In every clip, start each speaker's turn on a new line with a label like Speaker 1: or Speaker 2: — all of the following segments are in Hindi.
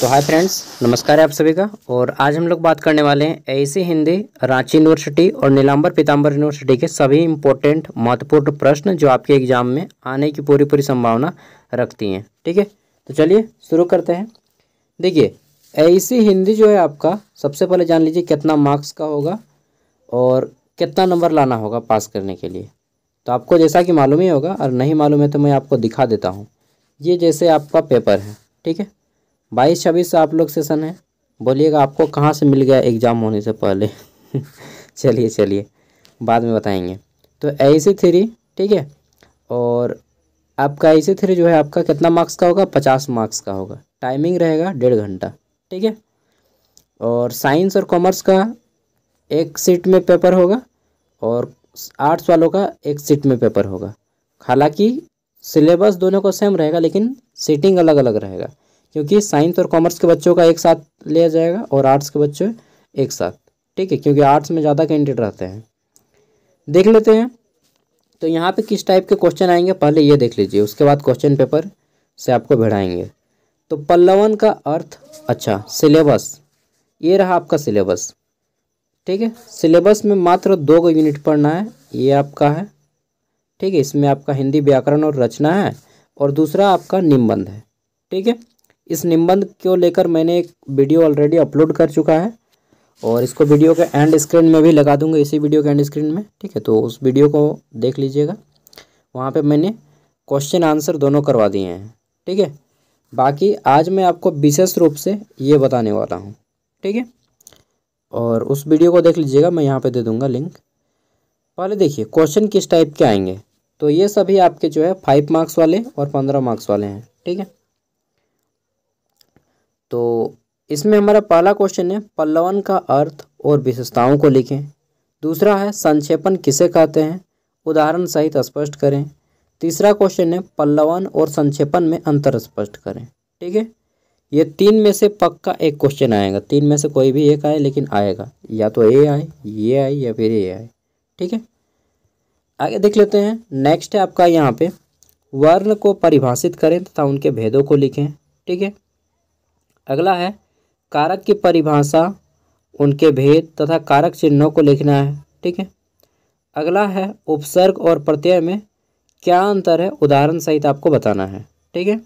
Speaker 1: तो हाय फ्रेंड्स नमस्कार है आप सभी का और आज हम लोग बात करने वाले हैं ऐसी हिंदी रांची यूनिवर्सिटी और नीलांबर पीताम्बर यूनिवर्सिटी के सभी इम्पोर्टेंट महत्वपूर्ण प्रश्न जो आपके एग्जाम में आने की पूरी पूरी संभावना रखती हैं ठीक है तो चलिए शुरू करते हैं देखिए ऐसी हिंदी जो है आपका सबसे पहले जान लीजिए कितना मार्क्स का होगा और कितना नंबर लाना होगा पास करने के लिए तो आपको जैसा कि मालूम ही होगा और नहीं मालूम है तो मैं आपको दिखा देता हूँ ये जैसे आपका पेपर है ठीक है बाईस छब्बीस आप लोग सेशन है बोलिएगा आपको कहाँ से मिल गया एग्ज़ाम होने से पहले चलिए चलिए बाद में बताएंगे तो ऐसी थ्री ठीक है और आपका ऐसी थ्री जो है आपका कितना मार्क्स का होगा पचास मार्क्स का होगा टाइमिंग रहेगा डेढ़ घंटा ठीक है और साइंस और कॉमर्स का एक सीट में पेपर होगा और आर्ट्स वालों का एक सीट में पेपर होगा हालांकि सिलेबस दोनों का सेम रहेगा लेकिन सीटिंग अलग अलग रहेगा क्योंकि साइंस और कॉमर्स के बच्चों का एक साथ लिया जाएगा और आर्ट्स के बच्चे एक साथ ठीक है क्योंकि आर्ट्स में ज़्यादा कैंडिडेट रहते हैं देख लेते हैं तो यहाँ पे किस टाइप के क्वेश्चन आएंगे पहले ये देख लीजिए उसके बाद क्वेश्चन पेपर से आपको भिड़ाएंगे तो पल्लवन का अर्थ अच्छा सिलेबस ये रहा आपका सिलेबस ठीक है सिलेबस में मात्र दो का यूनिट पढ़ना है ये आपका है ठीक है इसमें आपका हिंदी व्याकरण और रचना है और दूसरा आपका निम्बंध है ठीक है इस निबंध को लेकर मैंने एक वीडियो ऑलरेडी अपलोड कर चुका है और इसको वीडियो के एंड स्क्रीन में भी लगा दूंगा इसी वीडियो के एंड स्क्रीन में ठीक है तो उस वीडियो को देख लीजिएगा वहाँ पे मैंने क्वेश्चन आंसर दोनों करवा दिए हैं ठीक है बाकी आज मैं आपको विशेष रूप से ये बताने वाला हूँ ठीक है और उस वीडियो को देख लीजिएगा मैं यहाँ पर दे दूँगा लिंक पहले देखिए क्वेश्चन किस टाइप के आएंगे तो ये सभी आपके जो है फाइव मार्क्स वाले और पंद्रह मार्क्स वाले हैं ठीक है तो इसमें हमारा पहला क्वेश्चन है पल्लवन का अर्थ और विशेषताओं को लिखें दूसरा है संक्षेपण किसे कहते हैं उदाहरण सहित स्पष्ट करें तीसरा क्वेश्चन है पल्लवन और संक्षेपण में अंतर स्पष्ट करें ठीक है ये तीन में से पक्का एक क्वेश्चन आएगा तीन में से कोई भी एक आए लेकिन आएगा या तो ए आए ये आए या फिर ये आए ठीक है आगे देख लेते हैं नेक्स्ट है आपका यहाँ पे वर्ण को परिभाषित करें तथा उनके भेदों को लिखें ठीक है अगला है कारक की परिभाषा उनके भेद तथा कारक चिन्हों को लिखना है ठीक है अगला है उपसर्ग और प्रत्यय में क्या अंतर है उदाहरण सहित आपको बताना है ठीक है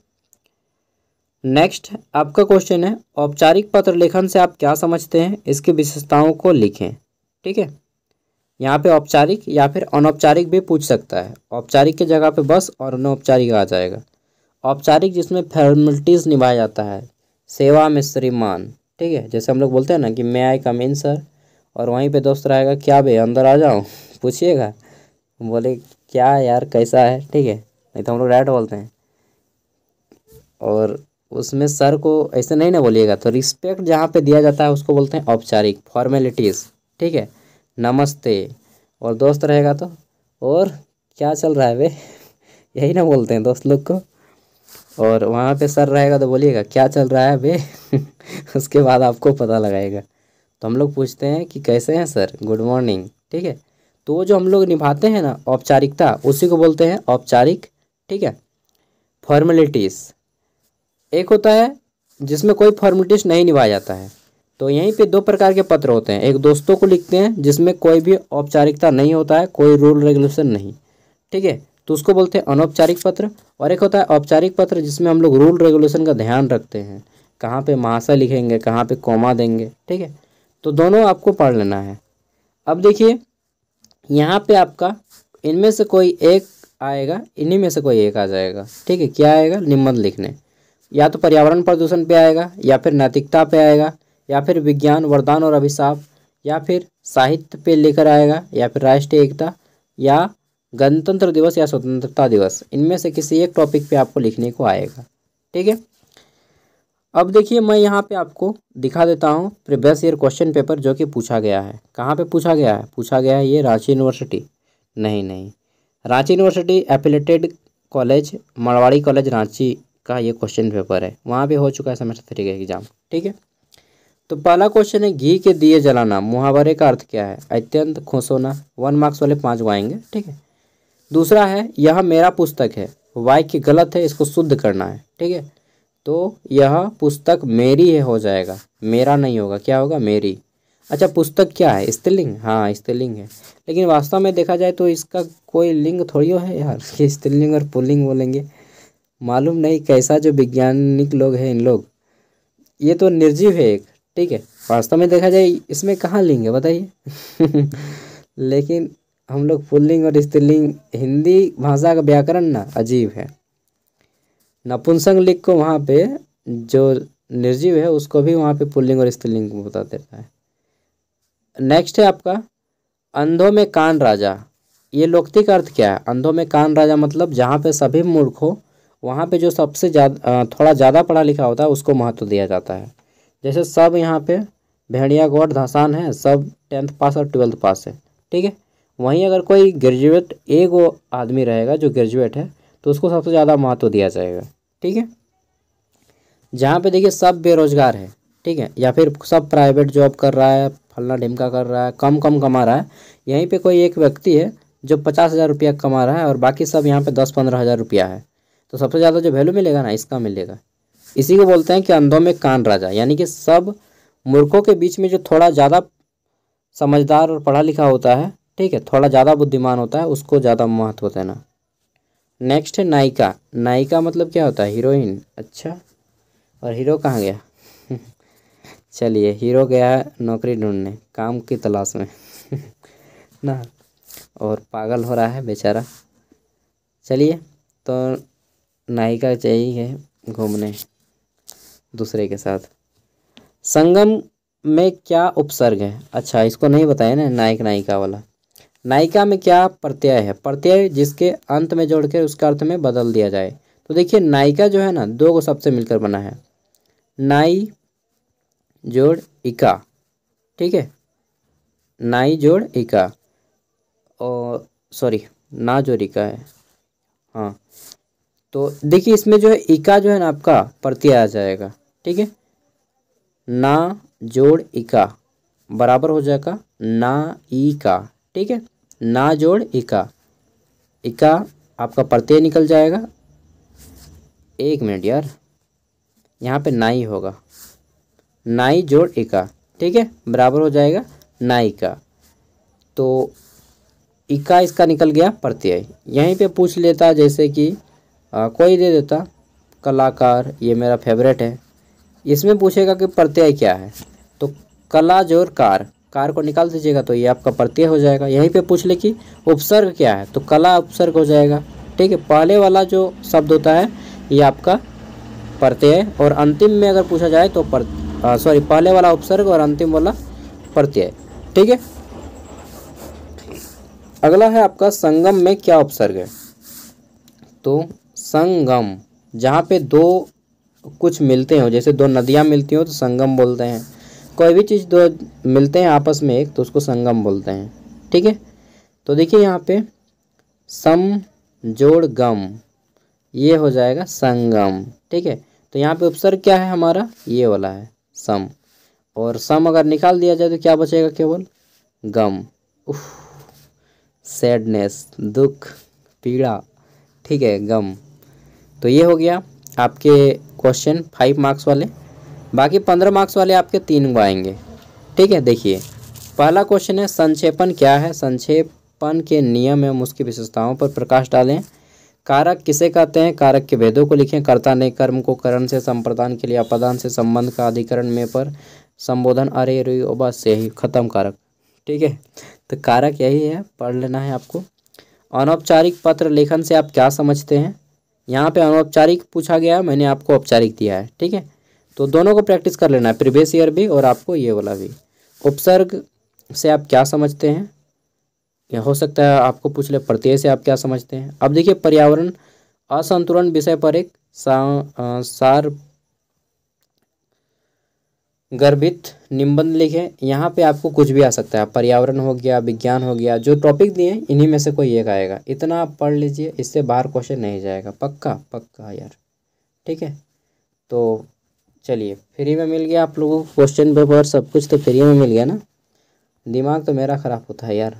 Speaker 1: नेक्स्ट आपका क्वेश्चन है औपचारिक पत्र लेखन से आप क्या समझते हैं इसकी विशेषताओं को लिखें ठीक है यहाँ पे औपचारिक या फिर अनौपचारिक भी पूछ सकता है औपचारिक की जगह पे बस और अनौपचारिक आ जाएगा औपचारिक जिसमें फॉर्मेलिटीज़ निभाया जाता है सेवा में श्रीमान ठीक है जैसे हम लोग बोलते हैं ना कि मैं आई कम इन सर और वहीं पे दोस्त रहेगा क्या भे अंदर आ जाऊँ पूछिएगा बोले क्या यार कैसा है ठीक है नहीं तो हम लोग राइट बोलते हैं और उसमें सर को ऐसे नहीं ना बोलिएगा तो रिस्पेक्ट जहाँ पे दिया जाता है उसको बोलते हैं औपचारिक फॉर्मेलिटीज़ ठीक है नमस्ते और दोस्त रहेगा तो और क्या चल रहा है वे यही ना बोलते हैं दोस्त लोग को और वहाँ पे सर रहेगा तो बोलिएगा क्या चल रहा है अभी उसके बाद आपको पता लगाएगा तो हम लोग पूछते हैं कि कैसे हैं सर गुड मॉर्निंग ठीक है तो वो जो हम लोग निभाते हैं ना औपचारिकता उसी को बोलते हैं औपचारिक ठीक है फॉर्मेलिटीज़ एक होता है जिसमें कोई फॉर्मेलिटीज़ नहीं निभाया जाता है तो यहीं पे दो प्रकार के पत्र होते हैं एक दोस्तों को लिखते हैं जिसमें कोई भी औपचारिकता नहीं होता है कोई रूल रेगुलेशन नहीं ठीक है तो उसको बोलते हैं अनौपचारिक पत्र और एक होता है औपचारिक पत्र जिसमें हम लोग रूल रेगुलेशन का ध्यान रखते हैं कहाँ पे महाशा लिखेंगे कहाँ पे कोमा देंगे ठीक है तो दोनों आपको पढ़ लेना है अब देखिए यहाँ पे आपका इनमें से कोई एक आएगा इन्हीं में से कोई एक आ जाएगा ठीक है क्या आएगा निबंध लिखने या तो पर्यावरण प्रदूषण पर आएगा या फिर नैतिकता पर आएगा या फिर विज्ञान वरदान और अभिशाप या फिर साहित्य पे लेकर आएगा या फिर राष्ट्रीय एकता या गणतंत्र दिवस या स्वतंत्रता दिवस इनमें से किसी एक टॉपिक पे आपको लिखने को आएगा ठीक है अब देखिए मैं यहाँ पे आपको दिखा देता हूँ प्रीवियस ईयर क्वेश्चन पेपर जो कि पूछा गया है कहाँ पे पूछा गया है पूछा गया है ये रांची यूनिवर्सिटी नहीं नहीं Ranchi university affiliated college Marwari college Ranchi का ये क्वेश्चन पेपर है वहाँ पर हो चुका है सेमेस्टर थ्री का एग्जाम ठीक है तो पहला क्वेश्चन है घी के दिए जलाना मुहावरे का अर्थ क्या है अत्यंत खुश होना वन मार्क्स वाले पाँच को ठीक है दूसरा है यह मेरा पुस्तक है वाक्य गलत है इसको शुद्ध करना है ठीक है तो यह पुस्तक मेरी है हो जाएगा मेरा नहीं होगा क्या होगा मेरी अच्छा पुस्तक क्या है स्त्रीलिंग हाँ स्त्रीलिंग है लेकिन वास्तव में देखा जाए तो इसका कोई लिंग थोड़ी है यार ये स्त्रीलिंग और पुलिंग बोलेंगे मालूम नहीं कैसा जो वैज्ञानिक लोग हैं इन लोग ये तो निर्जीव है एक ठीक है वास्तव में देखा जाए इसमें कहाँ लिंग है बताइए लेकिन हम लोग पुल्लिंग और स्त्रीलिंग हिंदी भाषा का व्याकरण ना अजीब है नपुंसक लिंग को वहाँ पे जो निर्जीव है उसको भी वहाँ पे पुल्लिंग और स्त्रीलिंग बता देता है नेक्स्ट है आपका अंधों में कान राजा ये लोकती का अर्थ क्या है अंधों में कान राजा मतलब जहाँ पे सभी मूर्ख हो वहाँ पे जो सबसे ज़्यादा थोड़ा ज़्यादा पढ़ा लिखा होता है उसको महत्व दिया जाता है जैसे सब यहाँ पे भेड़िया गौड धसान है सब टेंथ पास और ट्वेल्थ पास है ठीक है वहीं अगर कोई ग्रेजुएट एक वो आदमी रहेगा जो ग्रेजुएट है तो उसको सबसे ज़्यादा महत्व दिया जाएगा ठीक है जहाँ पे देखिए सब बेरोजगार है ठीक है या फिर सब प्राइवेट जॉब कर रहा है फलना ढिमका कर रहा है कम कम कमा रहा है यहीं पे कोई एक व्यक्ति है जो पचास हज़ार रुपया कमा रहा है और बाकी सब यहाँ पे दस पंद्रह हज़ार रुपया है तो सबसे ज़्यादा जो वैल्यू मिलेगा ना इसका मिलेगा इसी को बोलते हैं कि अंधों में कान राजा यानी कि सब मूर्खों के बीच में जो थोड़ा ज़्यादा समझदार और पढ़ा लिखा होता है ठीक है थोड़ा ज़्यादा बुद्धिमान होता है उसको ज़्यादा महत्व देना नेक्स्ट है नायिका नायिका मतलब क्या होता है हीरोइन अच्छा और हीरो कहाँ गया चलिए हीरो गया है नौकरी ढूंढने काम की तलाश में ना और पागल हो रहा है बेचारा चलिए तो नायिका चाहिए है घूमने दूसरे के साथ संगम में क्या उपसर्ग है अच्छा इसको नहीं बताया ना नायक नायिका वाला नायिका में क्या प्रत्यय है प्रत्यय जिसके अंत में जोड़कर उसका अर्थ में बदल दिया जाए तो देखिए नायिका जो है ना दो को सबसे मिलकर बना है नाई जोड़ इका ठीक है नाई जोड़ इका और सॉरी ना जोड़ इका है हाँ तो देखिए इसमें जो है इका जो है ना आपका प्रत्यय आ जाएगा ठीक है ना जोड़ इका बराबर हो जाएगा ना ई का ठीक है ना जोड़ इका इका आपका प्रत्यय निकल जाएगा एक मिनट यार यहाँ पे नाई होगा नाई जोड़ इका ठीक है बराबर हो जाएगा नाई का तो इका इसका निकल गया प्रत्यय यहीं पे पूछ लेता जैसे कि आ, कोई दे देता कलाकार ये मेरा फेवरेट है इसमें पूछेगा कि प्रत्यय क्या है तो कला जोर कार कार को निकाल दीजिएगा तो ये आपका प्रत्यय हो जाएगा यहीं पे पूछ ले कि उपसर्ग क्या है तो कला उपसर्ग हो जाएगा ठीक है पहले वाला जो शब्द होता है ये आपका प्रत्यय और अंतिम में अगर पूछा जाए तो पर सॉरी पहले वाला उपसर्ग और अंतिम वाला प्रत्यय ठीक है अगला है आपका संगम में क्या उपसर्ग है तो संगम जहाँ पे दो कुछ मिलते हो जैसे दो नदियाँ मिलती हो तो संगम बोलते हैं कोई भी चीज़ दो मिलते हैं आपस में एक तो उसको संगम बोलते हैं ठीक है तो देखिए यहाँ पे सम जोड़ गम ये हो जाएगा संगम ठीक है तो यहाँ पे उपसर्ग क्या है हमारा ये वाला है सम और सम अगर निकाल दिया जाए तो क्या बचेगा केवल गम उफ सैडनेस दुख पीड़ा ठीक है गम तो ये हो गया आपके क्वेश्चन फाइव मार्क्स वाले बाकी पंद्रह मार्क्स वाले आपके तीन गो आएंगे ठीक है देखिए पहला क्वेश्चन है संक्षेपण क्या है संक्षेपण के नियम एवं उसकी विशेषताओं पर प्रकाश डालें कारक किसे कहते हैं कारक के भेदों को लिखें कर्ता ने कर्म को करण से संप्रदान के लिए अपदान से संबंध का अधिकरण में पर संबोधन अरे रे ओबा से ही खत्म कारक ठीक है तो कारक यही है पढ़ लेना है आपको अनौपचारिक पत्र लेखन से आप क्या समझते हैं यहाँ पे अनौपचारिक पूछा गया है मैंने आपको औपचारिक दिया है ठीक है तो दोनों को प्रैक्टिस कर लेना है प्रीवियस ईयर भी और आपको ये वाला भी उपसर्ग से आप क्या समझते हैं या हो सकता है आपको पूछ ले प्रत्यय से आप क्या समझते हैं अब देखिए पर्यावरण असंतुलन विषय पर एक सा, आ, सार गर्भित निबंध लिखे यहाँ पे आपको कुछ भी आ सकता है पर्यावरण हो गया विज्ञान हो गया जो टॉपिक दिए इन्हीं में से कोई एक आएगा इतना आप पढ़ लीजिए इससे बाहर क्वेश्चन नहीं जाएगा पक्का पक्का यार ठीक है तो चलिए फ्री में मिल गया आप लोगों को क्वेश्चन पेपर सब कुछ तो फ्री में मिल गया ना दिमाग तो मेरा ख़राब होता है यार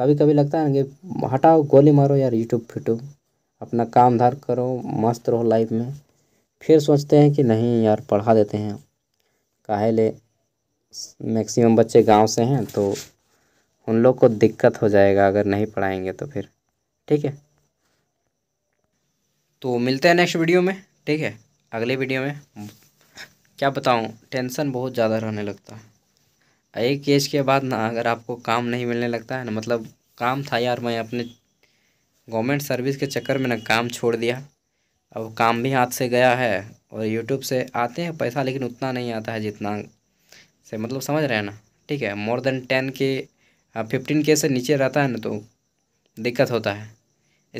Speaker 1: कभी कभी लगता है ना कि हटाओ गोली मारो यार यूट्यूब फिटूब अपना काम धार करो मस्त रहो लाइफ में फिर सोचते हैं कि नहीं यार पढ़ा देते हैं काहे ले मैक्सिमम बच्चे गांव से हैं तो उन लोग को दिक्कत हो जाएगा अगर नहीं पढ़ाएंगे तो फिर ठीक है तो मिलते हैं नेक्स्ट वीडियो में ठीक है अगले वीडियो में क्या बताऊँ टेंशन बहुत ज़्यादा रहने लगता है एक एज के बाद ना अगर आपको काम नहीं मिलने लगता है ना मतलब काम था यार मैं अपने गवर्नमेंट सर्विस के चक्कर में ना काम छोड़ दिया अब काम भी हाथ से गया है और यूट्यूब से आते हैं पैसा लेकिन उतना नहीं आता है जितना से मतलब समझ रहे हैं ना ठीक है more than ten K fifteen K से नीचे रहता है ना तो दिक्कत होता है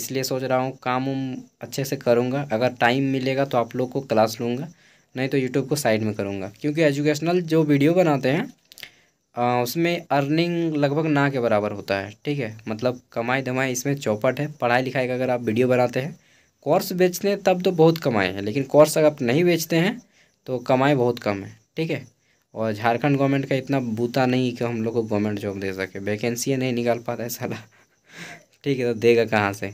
Speaker 1: इसलिए सोच रहा हूँ काम उम अच्छे से करूँगा अगर टाइम मिलेगा तो आप लोग को क्लास लूँगा नहीं तो यूट्यूब को साइड में करूँगा क्योंकि एजुकेशनल जो वीडियो बनाते हैं आ, उसमें अर्निंग लगभग ना के बराबर होता है ठीक है मतलब कमाई धमाई इसमें चौपट है पढ़ाई लिखाई का अगर आप वीडियो बनाते हैं कोर्स बेचते हैं तब तो बहुत कमाई है लेकिन कोर्स अगर आप नहीं बेचते हैं तो कमाई बहुत कम है ठीक है और झारखंड गवर्नमेंट का इतना बूता नहीं कि हम लोग को गवर्नमेंट जॉब दे सके वैकेंसी नहीं निकाल पाता है सला ठीक है तो देगा कहाँ से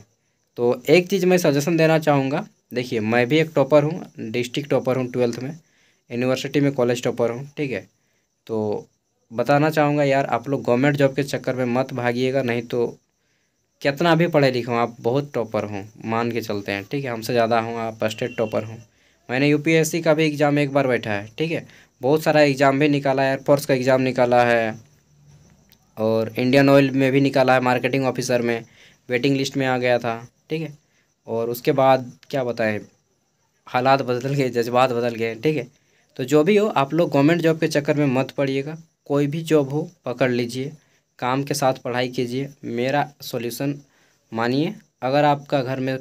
Speaker 1: तो एक चीज़ मैं सजेशन देना चाहूँगा देखिए मैं भी एक टॉपर हूँ डिस्ट्रिक्ट टॉपर हूँ ट्वेल्थ में यूनिवर्सिटी में कॉलेज टॉपर हूँ ठीक है तो बताना चाहूँगा यार आप लोग गवर्नमेंट जॉब के चक्कर में मत भागिएगा नहीं तो कितना भी पढ़े लिखे आप बहुत टॉपर हों मान के चलते हैं ठीक है हमसे ज़्यादा हूँ आप स्टेट टॉपर हों मैंने यू का भी एग्ज़ाम एक बार बैठा है ठीक है बहुत सारा एग्ज़ाम भी निकाला है एयरफोर्स का एग्ज़ाम निकाला है और इंडियन ऑयल में भी निकाला है मार्केटिंग ऑफिसर में वेटिंग लिस्ट में आ गया था ठीक है और उसके बाद क्या बताएं हालात बदल गए जज्बात बदल गए ठीक है तो जो भी हो आप लोग गवर्नमेंट जॉब के चक्कर में मत पड़िएगा कोई भी जॉब हो पकड़ लीजिए काम के साथ पढ़ाई कीजिए मेरा सॉल्यूशन मानिए अगर आपका घर में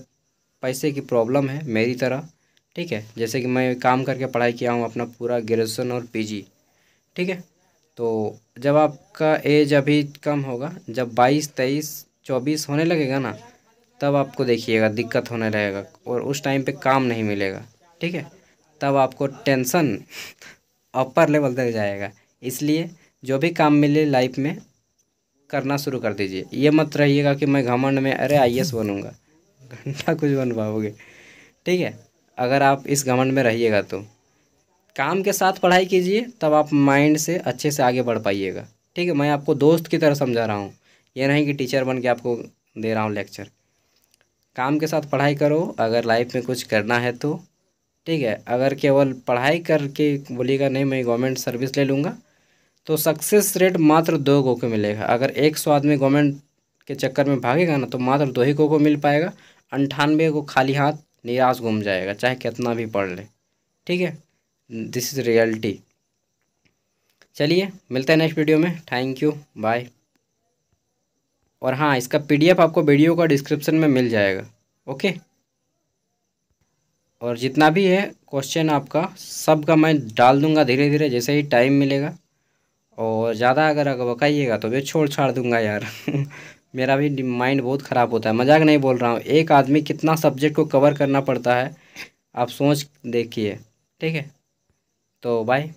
Speaker 1: पैसे की प्रॉब्लम है मेरी तरह ठीक है जैसे कि मैं काम करके पढ़ाई किया हूँ अपना पूरा ग्रेजुएसन और पीजी ठीक है तो जब आपका एज अभी कम होगा जब बाईस तेईस चौबीस होने लगेगा ना तब आपको देखिएगा दिक्कत होने रहेगा और उस टाइम पे काम नहीं मिलेगा ठीक है तब आपको टेंशन अपर लेवल तक जाएगा इसलिए जो भी काम मिले लाइफ में करना शुरू कर दीजिए ये मत रहिएगा कि मैं घमंड में अरे आई बनूंगा घंटा कुछ बन पाओगे ठीक है अगर आप इस घमंड में रहिएगा तो काम के साथ पढ़ाई कीजिए तब आप माइंड से अच्छे से आगे बढ़ पाइएगा ठीक है मैं आपको दोस्त की तरह समझा रहा हूँ ये नहीं कि टीचर बन के आपको दे रहा हूँ लेक्चर काम के साथ पढ़ाई करो अगर लाइफ में कुछ करना है तो ठीक है अगर केवल पढ़ाई करके बोलिएगा नहीं मैं गवर्नमेंट सर्विस ले लूँगा तो सक्सेस रेट मात्र दो गो को मिलेगा अगर एक सौ आदमी गवर्नमेंट के चक्कर में भागेगा ना तो मात्र दो ही गो को मिल पाएगा अंठानवे को खाली हाथ निराश घूम जाएगा चाहे कितना भी पढ़ ले ठीक है दिस इज़ रियलिटी चलिए मिलते हैं नेक्स्ट वीडियो में थैंक यू बाय और हाँ इसका पीडीएफ आपको वीडियो का डिस्क्रिप्शन में मिल जाएगा ओके और जितना भी है क्वेश्चन आपका सब का मैं डाल दूंगा धीरे धीरे जैसे ही टाइम मिलेगा और ज़्यादा अगर अगर बकाइएगा तो मैं छोड़ छाड़ दूंगा यार मेरा भी माइंड बहुत ख़राब होता है मजाक नहीं बोल रहा हूँ एक आदमी कितना सब्जेक्ट को कवर करना पड़ता है आप सोच देखिए ठीक है तो बाय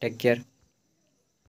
Speaker 1: टेक केयर